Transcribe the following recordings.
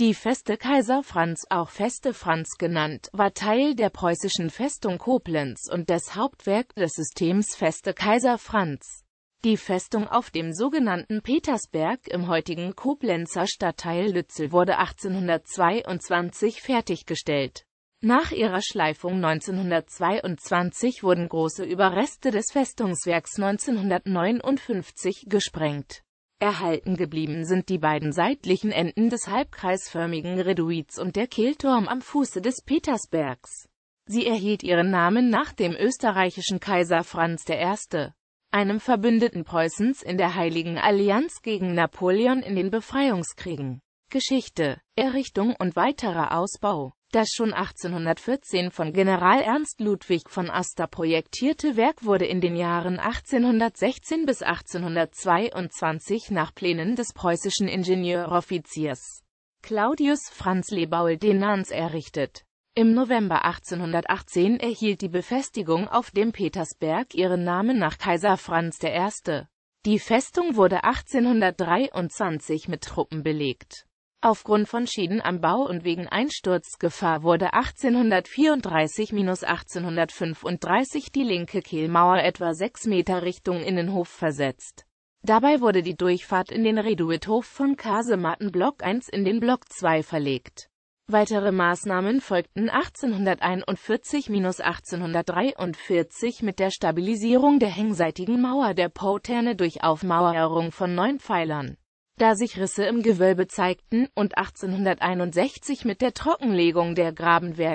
Die Feste Kaiser Franz, auch Feste Franz genannt, war Teil der preußischen Festung Koblenz und des Hauptwerk des Systems Feste Kaiser Franz. Die Festung auf dem sogenannten Petersberg im heutigen Koblenzer Stadtteil Lützel wurde 1822 fertiggestellt. Nach ihrer Schleifung 1922 wurden große Überreste des Festungswerks 1959 gesprengt. Erhalten geblieben sind die beiden seitlichen Enden des halbkreisförmigen Reduits und der Kehlturm am Fuße des Petersbergs. Sie erhielt ihren Namen nach dem österreichischen Kaiser Franz I., einem Verbündeten Preußens in der Heiligen Allianz gegen Napoleon in den Befreiungskriegen. Geschichte, Errichtung und weiterer Ausbau das schon 1814 von General Ernst Ludwig von Aster projektierte Werk wurde in den Jahren 1816 bis 1822 nach Plänen des preußischen Ingenieuroffiziers Claudius Franz Lebaul den Denans errichtet. Im November 1818 erhielt die Befestigung auf dem Petersberg ihren Namen nach Kaiser Franz I. Die Festung wurde 1823 mit Truppen belegt. Aufgrund von Schäden am Bau und wegen Einsturzgefahr wurde 1834-1835 die linke Kehlmauer etwa 6 Meter Richtung Innenhof versetzt. Dabei wurde die Durchfahrt in den Reduithof Kasematten Block 1 in den Block 2 verlegt. Weitere Maßnahmen folgten 1841-1843 mit der Stabilisierung der hängseitigen Mauer der Poterne durch Aufmauerung von neun Pfeilern da sich Risse im Gewölbe zeigten und 1861 mit der Trockenlegung der Grabenwehr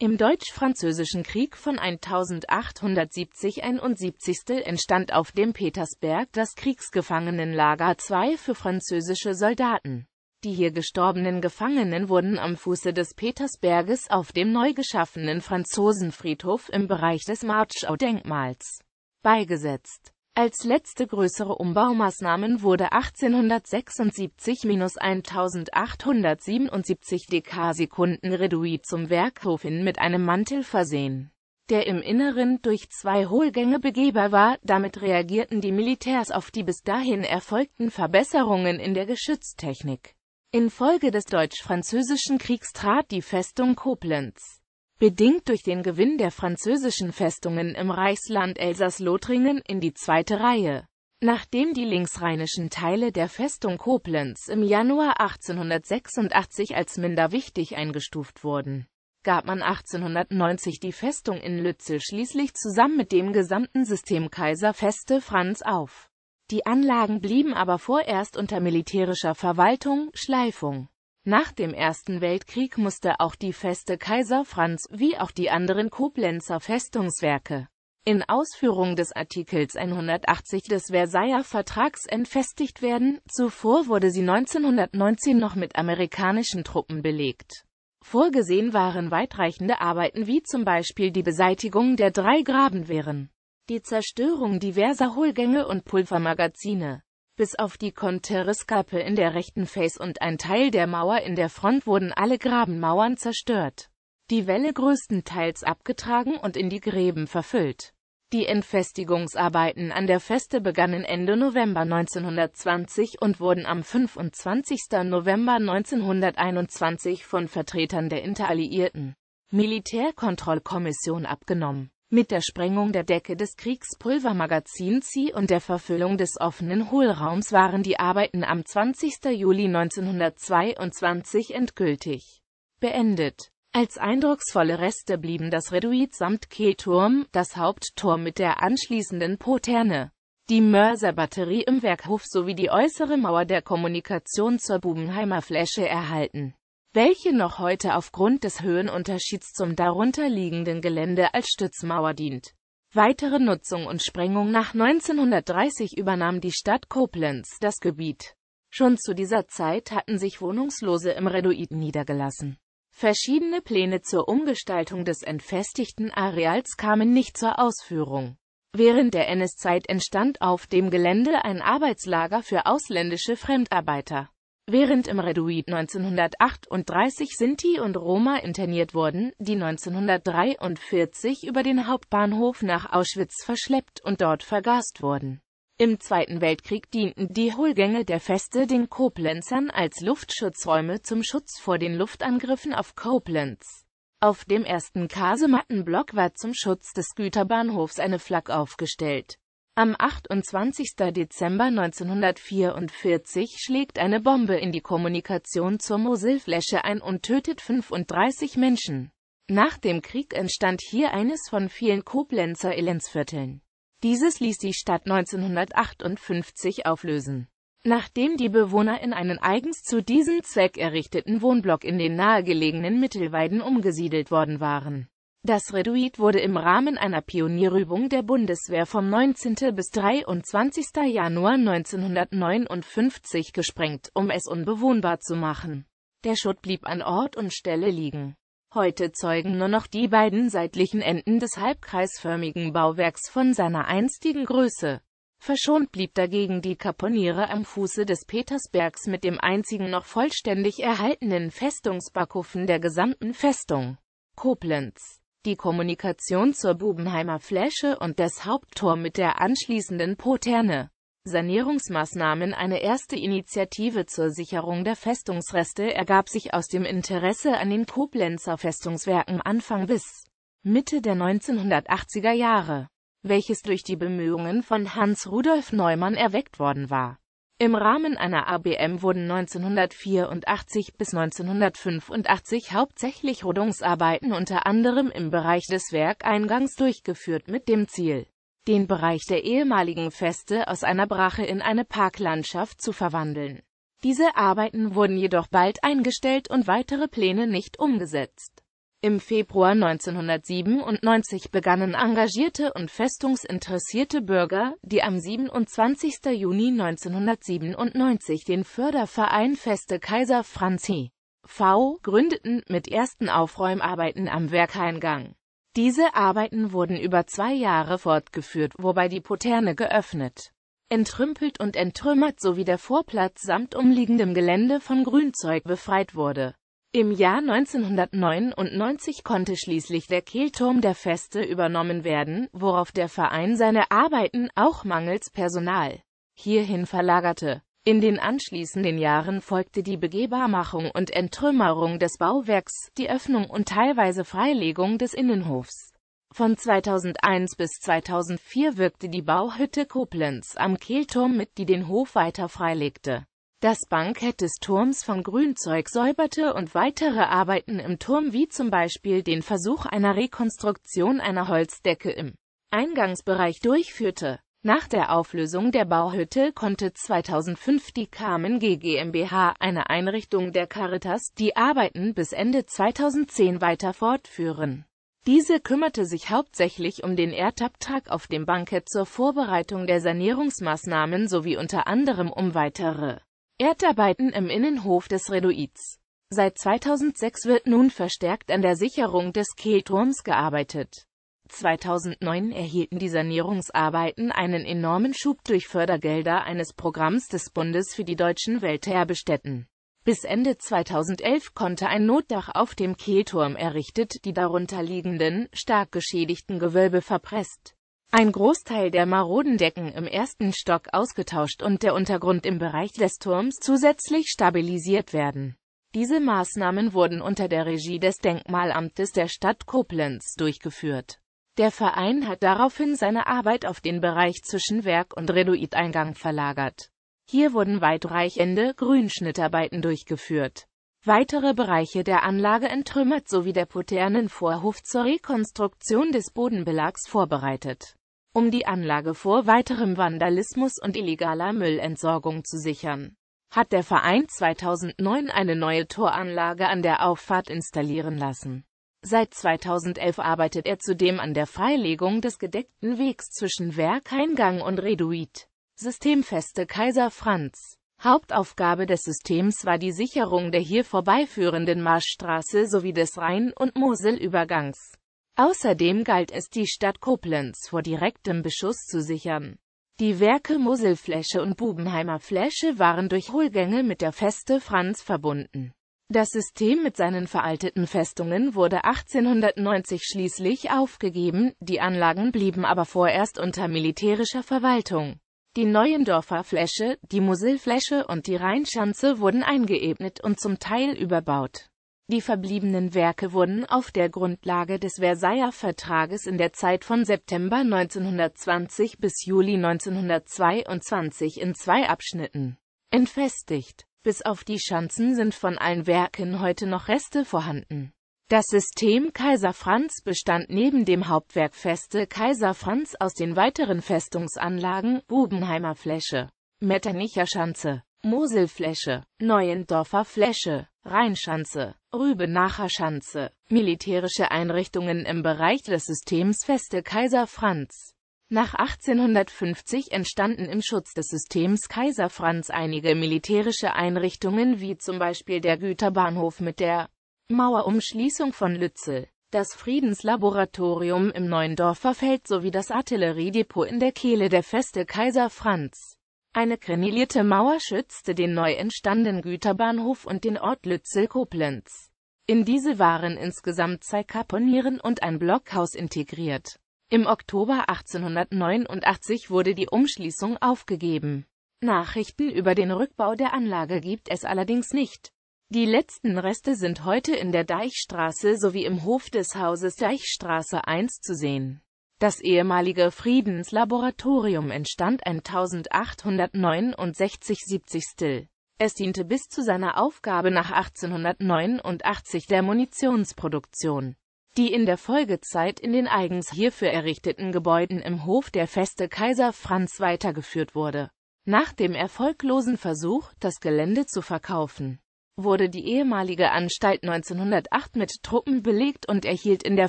im Deutsch-Französischen Krieg von 1870-71 entstand auf dem Petersberg das Kriegsgefangenenlager II für französische Soldaten. Die hier gestorbenen Gefangenen wurden am Fuße des Petersberges auf dem neu geschaffenen Franzosenfriedhof im Bereich des Marchau-Denkmals beigesetzt als letzte größere Umbaumaßnahmen wurde 1876-1877 Dekasekunden Reduit zum Werkhof hin mit einem Mantel versehen, der im Inneren durch zwei Hohlgänge begehbar war, damit reagierten die Militärs auf die bis dahin erfolgten Verbesserungen in der Geschütztechnik. Infolge des Deutsch-Französischen Kriegs trat die Festung Koblenz bedingt durch den Gewinn der französischen Festungen im Reichsland Elsass-Lothringen, in die zweite Reihe. Nachdem die linksrheinischen Teile der Festung Koblenz im Januar 1886 als minder wichtig eingestuft wurden, gab man 1890 die Festung in Lützel schließlich zusammen mit dem gesamten System Kaiser Feste Franz auf. Die Anlagen blieben aber vorerst unter militärischer Verwaltung, Schleifung nach dem Ersten Weltkrieg musste auch die Feste Kaiser Franz wie auch die anderen Koblenzer Festungswerke in Ausführung des Artikels 180 des Versailler Vertrags entfestigt werden. Zuvor wurde sie 1919 noch mit amerikanischen Truppen belegt. Vorgesehen waren weitreichende Arbeiten wie zum Beispiel die Beseitigung der drei Grabenwehren, die Zerstörung diverser Hohlgänge und Pulvermagazine, bis auf die Konterriskappe in der rechten Face und ein Teil der Mauer in der Front wurden alle Grabenmauern zerstört. Die Welle größtenteils abgetragen und in die Gräben verfüllt. Die Entfestigungsarbeiten an der Feste begannen Ende November 1920 und wurden am 25. November 1921 von Vertretern der Interalliierten Militärkontrollkommission abgenommen mit der Sprengung der Decke des Kriegspulvermagazins Sie und der Verfüllung des offenen Hohlraums waren die Arbeiten am 20. Juli 1922 endgültig beendet. Als eindrucksvolle Reste blieben das Reduit samt Kehlturm, das Haupttor mit der anschließenden Poterne, die Mörserbatterie im Werkhof sowie die äußere Mauer der Kommunikation zur Bubenheimer Fläche erhalten welche noch heute aufgrund des Höhenunterschieds zum darunterliegenden Gelände als Stützmauer dient. Weitere Nutzung und Sprengung nach 1930 übernahm die Stadt Koblenz das Gebiet. Schon zu dieser Zeit hatten sich Wohnungslose im Reduiten niedergelassen. Verschiedene Pläne zur Umgestaltung des entfestigten Areals kamen nicht zur Ausführung. Während der NS-Zeit entstand auf dem Gelände ein Arbeitslager für ausländische Fremdarbeiter. Während im Reduit 1938 Sinti und Roma interniert wurden, die 1943 über den Hauptbahnhof nach Auschwitz verschleppt und dort vergast wurden. Im Zweiten Weltkrieg dienten die Hohlgänge der Feste den Koblenzern als Luftschutzräume zum Schutz vor den Luftangriffen auf Koblenz. Auf dem ersten Kasemattenblock war zum Schutz des Güterbahnhofs eine Flak aufgestellt. Am 28. Dezember 1944 schlägt eine Bombe in die Kommunikation zur Mosilfläche ein und tötet 35 Menschen. Nach dem Krieg entstand hier eines von vielen Koblenzer Elendsvierteln. Dieses ließ die Stadt 1958 auflösen. Nachdem die Bewohner in einen eigens zu diesem Zweck errichteten Wohnblock in den nahegelegenen Mittelweiden umgesiedelt worden waren das Reduit wurde im Rahmen einer Pionierübung der Bundeswehr vom 19. bis 23. Januar 1959 gesprengt, um es unbewohnbar zu machen. Der Schutt blieb an Ort und Stelle liegen. Heute zeugen nur noch die beiden seitlichen Enden des halbkreisförmigen Bauwerks von seiner einstigen Größe. Verschont blieb dagegen die Kaponiere am Fuße des Petersbergs mit dem einzigen noch vollständig erhaltenen Festungsbackofen der gesamten Festung. Koblenz die Kommunikation zur Bubenheimer Fläche und das Haupttor mit der anschließenden Poterne. Sanierungsmaßnahmen Eine erste Initiative zur Sicherung der Festungsreste ergab sich aus dem Interesse an den Koblenzer Festungswerken Anfang bis Mitte der 1980er Jahre, welches durch die Bemühungen von Hans Rudolf Neumann erweckt worden war im Rahmen einer ABM wurden 1984 bis 1985 hauptsächlich Rodungsarbeiten unter anderem im Bereich des Werkeingangs durchgeführt mit dem Ziel, den Bereich der ehemaligen Feste aus einer Brache in eine Parklandschaft zu verwandeln. Diese Arbeiten wurden jedoch bald eingestellt und weitere Pläne nicht umgesetzt im Februar 1997 begannen engagierte und festungsinteressierte Bürger, die am 27. Juni 1997 den Förderverein Feste Kaiser Franzi V. gründeten, mit ersten Aufräumarbeiten am Werkeingang. Diese Arbeiten wurden über zwei Jahre fortgeführt, wobei die Poterne geöffnet, entrümpelt und entrümmert sowie der Vorplatz samt umliegendem Gelände von Grünzeug befreit wurde im Jahr 1999 konnte schließlich der Kehlturm der Feste übernommen werden, worauf der Verein seine Arbeiten, auch mangels Personal, hierhin verlagerte. In den anschließenden Jahren folgte die Begehbarmachung und Enttrümmerung des Bauwerks, die Öffnung und teilweise Freilegung des Innenhofs. Von 2001 bis 2004 wirkte die Bauhütte Koblenz am Kehlturm mit, die den Hof weiter freilegte das Bankett des Turms von Grünzeug säuberte und weitere Arbeiten im Turm wie zum Beispiel den Versuch einer Rekonstruktion einer Holzdecke im Eingangsbereich durchführte. Nach der Auflösung der Bauhütte konnte 2005 die Carmen G GmbH, eine Einrichtung der Caritas, die Arbeiten bis Ende 2010 weiter fortführen. Diese kümmerte sich hauptsächlich um den Erdabtrag auf dem Bankett zur Vorbereitung der Sanierungsmaßnahmen sowie unter anderem um weitere Erdarbeiten im Innenhof des Reduits. Seit 2006 wird nun verstärkt an der Sicherung des Kehlturms gearbeitet. 2009 erhielten die Sanierungsarbeiten einen enormen Schub durch Fördergelder eines Programms des Bundes für die deutschen Welterbestätten. Bis Ende 2011 konnte ein Notdach auf dem Kehlturm errichtet die darunter liegenden, stark geschädigten Gewölbe verpresst ein Großteil der maroden Decken im ersten Stock ausgetauscht und der Untergrund im Bereich des Turms zusätzlich stabilisiert werden. Diese Maßnahmen wurden unter der Regie des Denkmalamtes der Stadt Koblenz durchgeführt. Der Verein hat daraufhin seine Arbeit auf den Bereich zwischen Werk- und Reduiteingang verlagert. Hier wurden weitreichende Grünschnittarbeiten durchgeführt. Weitere Bereiche der Anlage entrümmert sowie der Poternenvorhof zur Rekonstruktion des Bodenbelags vorbereitet um die Anlage vor weiterem Vandalismus und illegaler Müllentsorgung zu sichern hat der Verein 2009 eine neue Toranlage an der Auffahrt installieren lassen. Seit 2011 arbeitet er zudem an der Freilegung des gedeckten Wegs zwischen Werkeingang und Reduit. Systemfeste Kaiser Franz. Hauptaufgabe des Systems war die Sicherung der hier vorbeiführenden Marschstraße sowie des Rhein- und Moselübergangs. Außerdem galt es, die Stadt Koblenz vor direktem Beschuss zu sichern. Die Werke Moselfläche und Bubenheimer Fläche waren durch Hohlgänge mit der Feste Franz verbunden. Das System mit seinen veralteten Festungen wurde 1890 schließlich aufgegeben, die Anlagen blieben aber vorerst unter militärischer Verwaltung. Die Neuendorfer Fläche, die Moselfläche und die Rheinschanze wurden eingeebnet und zum Teil überbaut. Die verbliebenen Werke wurden auf der Grundlage des Versailler Vertrages in der Zeit von September 1920 bis Juli 1922 in zwei Abschnitten entfestigt. Bis auf die Schanzen sind von allen Werken heute noch Reste vorhanden. Das System Kaiser Franz bestand neben dem Hauptwerk Feste Kaiser Franz aus den weiteren Festungsanlagen Bubenheimer Fläche, Metternicher Schanze, Moselfläche, Neuendorfer Fläche, Rheinschanze, Rübenacher Schanze, militärische Einrichtungen im Bereich des Systems Feste Kaiser Franz. Nach 1850 entstanden im Schutz des Systems Kaiser Franz einige militärische Einrichtungen wie zum Beispiel der Güterbahnhof mit der Mauerumschließung von Lützel, das Friedenslaboratorium im Neuendorfer Feld sowie das Artilleriedepot in der Kehle der Feste Kaiser Franz. Eine krenelierte Mauer schützte den neu entstandenen Güterbahnhof und den Ort Lützel-Koblenz. In diese waren insgesamt zwei Kaponieren und ein Blockhaus integriert. Im Oktober 1889 wurde die Umschließung aufgegeben. Nachrichten über den Rückbau der Anlage gibt es allerdings nicht. Die letzten Reste sind heute in der Deichstraße sowie im Hof des Hauses Deichstraße 1 zu sehen. Das ehemalige Friedenslaboratorium entstand 1869-70 Still. Es diente bis zu seiner Aufgabe nach 1889 der Munitionsproduktion. Die in der Folgezeit in den eigens hierfür errichteten Gebäuden im Hof der Feste Kaiser Franz weitergeführt wurde. Nach dem erfolglosen Versuch, das Gelände zu verkaufen, wurde die ehemalige Anstalt 1908 mit Truppen belegt und erhielt in der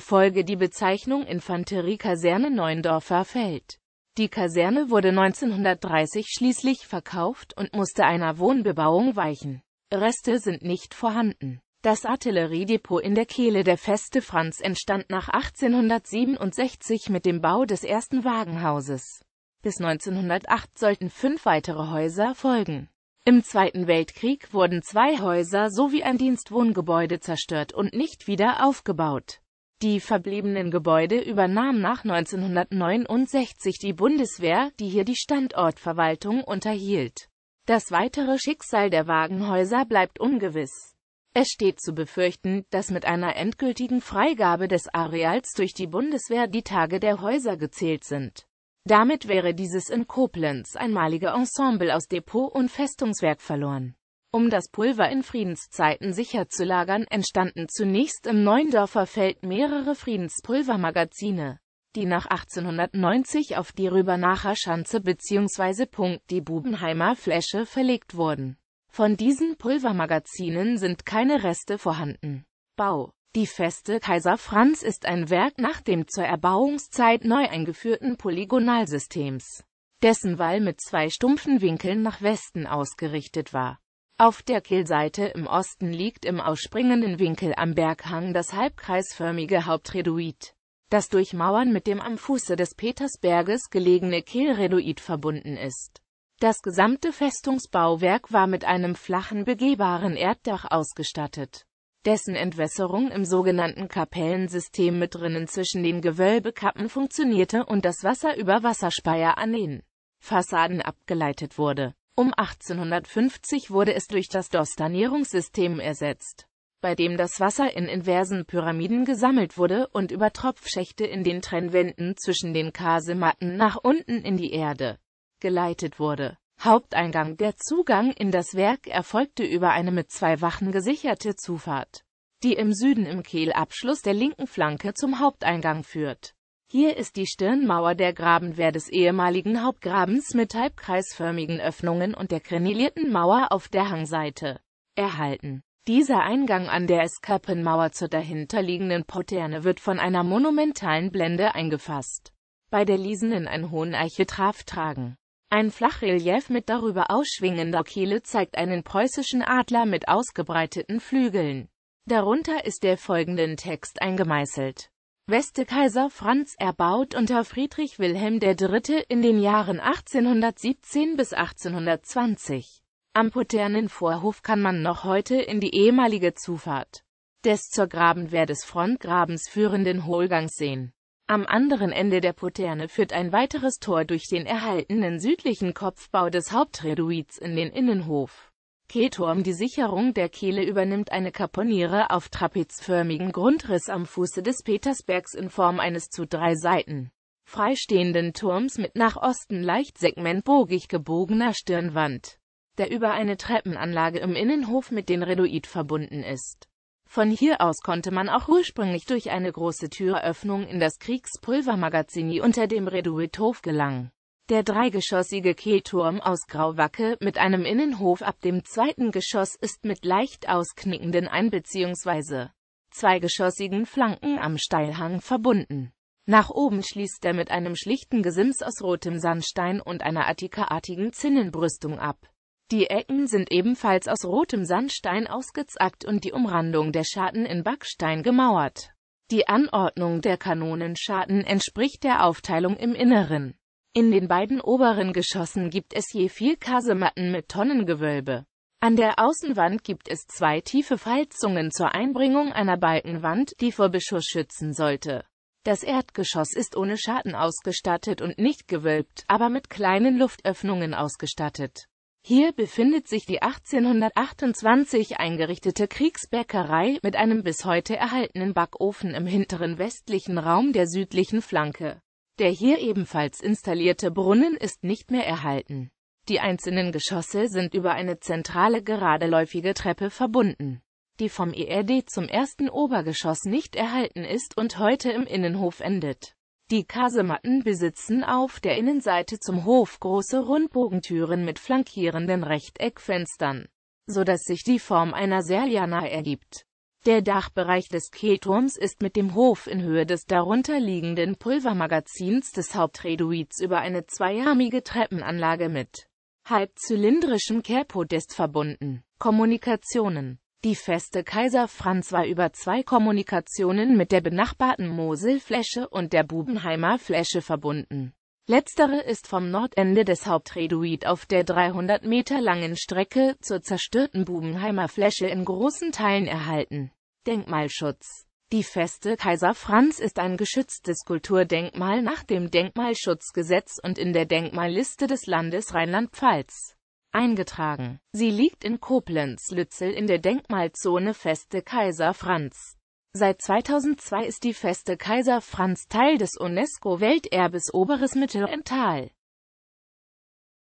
Folge die Bezeichnung Infanteriekaserne Neuendorfer Feld. Die Kaserne wurde 1930 schließlich verkauft und musste einer Wohnbebauung weichen. Reste sind nicht vorhanden. Das Artilleriedepot in der Kehle der Feste Franz entstand nach 1867 mit dem Bau des ersten Wagenhauses. Bis 1908 sollten fünf weitere Häuser folgen. Im Zweiten Weltkrieg wurden zwei Häuser sowie ein Dienstwohngebäude zerstört und nicht wieder aufgebaut. Die verbliebenen Gebäude übernahm nach 1969 die Bundeswehr, die hier die Standortverwaltung unterhielt. Das weitere Schicksal der Wagenhäuser bleibt ungewiss. Es steht zu befürchten, dass mit einer endgültigen Freigabe des Areals durch die Bundeswehr die Tage der Häuser gezählt sind. Damit wäre dieses in Koblenz einmalige Ensemble aus Depot und Festungswerk verloren. Um das Pulver in Friedenszeiten sicher zu lagern, entstanden zunächst im Neundorfer Feld mehrere Friedenspulvermagazine, die nach 1890 auf die Rübernacher Schanze bzw. Punkt die Bubenheimer Fläche verlegt wurden. Von diesen Pulvermagazinen sind keine Reste vorhanden. Bau die Feste Kaiser Franz ist ein Werk nach dem zur Erbauungszeit neu eingeführten Polygonalsystems, dessen Wall mit zwei stumpfen Winkeln nach Westen ausgerichtet war. Auf der Kehlseite im Osten liegt im ausspringenden Winkel am Berghang das halbkreisförmige Hauptreduit, das durch Mauern mit dem am Fuße des Petersberges gelegene Kehlreduit verbunden ist. Das gesamte Festungsbauwerk war mit einem flachen begehbaren Erddach ausgestattet dessen Entwässerung im sogenannten Kapellensystem mit drinnen zwischen den Gewölbekappen funktionierte und das Wasser über Wasserspeier an den Fassaden abgeleitet wurde. Um 1850 wurde es durch das Dostanierungssystem ersetzt, bei dem das Wasser in inversen Pyramiden gesammelt wurde und über Tropfschächte in den Trennwänden zwischen den Kasematten nach unten in die Erde geleitet wurde Haupteingang Der Zugang in das Werk erfolgte über eine mit zwei Wachen gesicherte Zufahrt, die im Süden im Kehlabschluss der linken Flanke zum Haupteingang führt. Hier ist die Stirnmauer der Grabenwehr des ehemaligen Hauptgrabens mit halbkreisförmigen Öffnungen und der krenilierten Mauer auf der Hangseite erhalten. Dieser Eingang an der Eskarpenmauer zur dahinterliegenden Poterne wird von einer monumentalen Blende eingefasst, bei der Liesen in einen hohen Eicheltraf tragen. Ein Flachrelief mit darüber ausschwingender Kehle zeigt einen preußischen Adler mit ausgebreiteten Flügeln. Darunter ist der folgenden Text eingemeißelt. Weste Kaiser Franz erbaut unter Friedrich Wilhelm III. in den Jahren 1817 bis 1820. Am Poternen Vorhof kann man noch heute in die ehemalige Zufahrt des zur Grabenwehr des Frontgrabens führenden Hohlgangs sehen. Am anderen Ende der Poterne führt ein weiteres Tor durch den erhaltenen südlichen Kopfbau des Hauptreduits in den Innenhof. Kehlturm Die Sicherung der Kehle übernimmt eine Kaponiere auf trapezförmigen Grundriss am Fuße des Petersbergs in Form eines zu drei Seiten freistehenden Turms mit nach Osten leicht segmentbogig gebogener Stirnwand, der über eine Treppenanlage im Innenhof mit den Reduit verbunden ist. Von hier aus konnte man auch ursprünglich durch eine große Türöffnung in das Kriegspulvermagazini unter dem Reduithof gelangen. Der dreigeschossige Kehlturm aus Grauwacke mit einem Innenhof ab dem zweiten Geschoss ist mit leicht ausknickenden Ein- bzw. zweigeschossigen Flanken am Steilhang verbunden. Nach oben schließt er mit einem schlichten Gesims aus rotem Sandstein und einer attikaartigen Zinnenbrüstung ab die Ecken sind ebenfalls aus rotem Sandstein ausgezackt und die Umrandung der Scharten in Backstein gemauert. Die Anordnung der Kanonenscharten entspricht der Aufteilung im Inneren. In den beiden oberen Geschossen gibt es je vier Kasematten mit Tonnengewölbe. An der Außenwand gibt es zwei tiefe Falzungen zur Einbringung einer Balkenwand, die vor Beschuss schützen sollte. Das Erdgeschoss ist ohne Schatten ausgestattet und nicht gewölbt, aber mit kleinen Luftöffnungen ausgestattet. Hier befindet sich die 1828 eingerichtete Kriegsbäckerei mit einem bis heute erhaltenen Backofen im hinteren westlichen Raum der südlichen Flanke. Der hier ebenfalls installierte Brunnen ist nicht mehr erhalten. Die einzelnen Geschosse sind über eine zentrale geradeläufige Treppe verbunden, die vom ERD zum ersten Obergeschoss nicht erhalten ist und heute im Innenhof endet die Kasematten besitzen auf der Innenseite zum Hof große Rundbogentüren mit flankierenden Rechteckfenstern, so dass sich die Form einer Serliana ergibt. Der Dachbereich des Kehlturms ist mit dem Hof in Höhe des darunterliegenden Pulvermagazins des Hauptreduits über eine zweiarmige Treppenanlage mit halbzylindrischem Kehrpodest verbunden. Kommunikationen die Feste Kaiser Franz war über zwei Kommunikationen mit der benachbarten Moselfläche und der Bubenheimer Fläche verbunden. Letztere ist vom Nordende des Hauptreduit auf der 300 Meter langen Strecke zur zerstörten Bubenheimer Fläche in großen Teilen erhalten. Denkmalschutz Die Feste Kaiser Franz ist ein geschütztes Kulturdenkmal nach dem Denkmalschutzgesetz und in der Denkmalliste des Landes Rheinland-Pfalz eingetragen. Sie liegt in Koblenz-Lützel in der Denkmalzone Feste Kaiser Franz. Seit 2002 ist die Feste Kaiser Franz Teil des UNESCO-Welterbes Oberes Mittelental.